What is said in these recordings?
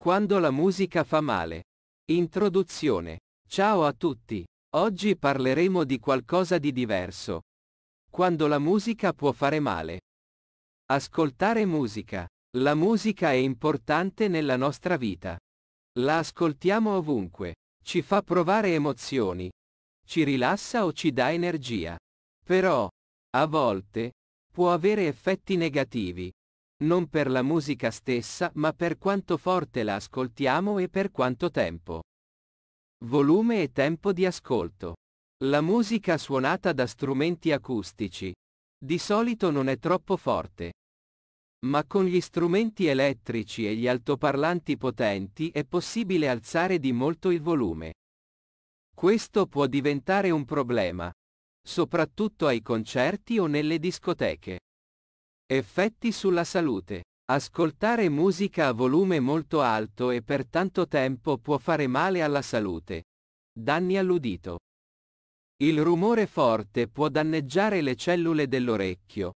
Quando la musica fa male. Introduzione. Ciao a tutti. Oggi parleremo di qualcosa di diverso. Quando la musica può fare male. Ascoltare musica. La musica è importante nella nostra vita. La ascoltiamo ovunque. Ci fa provare emozioni. Ci rilassa o ci dà energia. Però, a volte, può avere effetti negativi, non per la musica stessa ma per quanto forte la ascoltiamo e per quanto tempo. Volume e tempo di ascolto. La musica suonata da strumenti acustici di solito non è troppo forte. Ma con gli strumenti elettrici e gli altoparlanti potenti è possibile alzare di molto il volume. Questo può diventare un problema, soprattutto ai concerti o nelle discoteche. Effetti sulla salute. Ascoltare musica a volume molto alto e per tanto tempo può fare male alla salute. Danni all'udito. Il rumore forte può danneggiare le cellule dell'orecchio.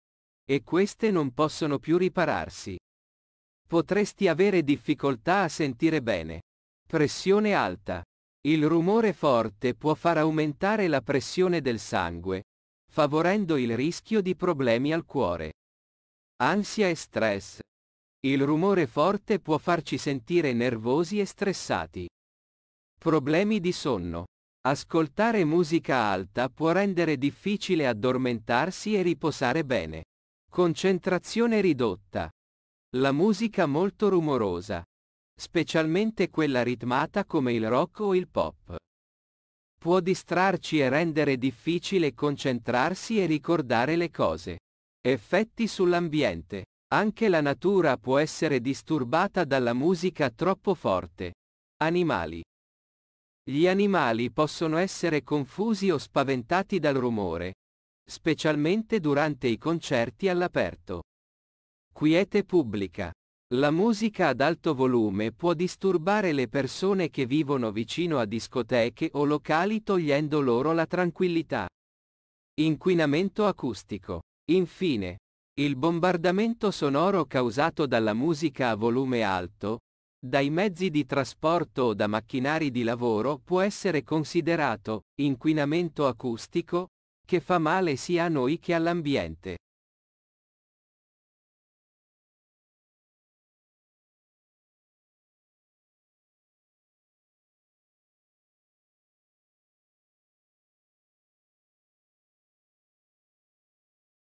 E queste non possono più ripararsi. Potresti avere difficoltà a sentire bene. Pressione alta. Il rumore forte può far aumentare la pressione del sangue, favorendo il rischio di problemi al cuore. Ansia e stress. Il rumore forte può farci sentire nervosi e stressati. Problemi di sonno. Ascoltare musica alta può rendere difficile addormentarsi e riposare bene. Concentrazione ridotta. La musica molto rumorosa. Specialmente quella ritmata come il rock o il pop. Può distrarci e rendere difficile concentrarsi e ricordare le cose. Effetti sull'ambiente. Anche la natura può essere disturbata dalla musica troppo forte. Animali. Gli animali possono essere confusi o spaventati dal rumore. Specialmente durante i concerti all'aperto. Quiete pubblica. La musica ad alto volume può disturbare le persone che vivono vicino a discoteche o locali togliendo loro la tranquillità. Inquinamento acustico. Infine, il bombardamento sonoro causato dalla musica a volume alto, dai mezzi di trasporto o da macchinari di lavoro può essere considerato inquinamento acustico, che fa male sia a noi che all'ambiente.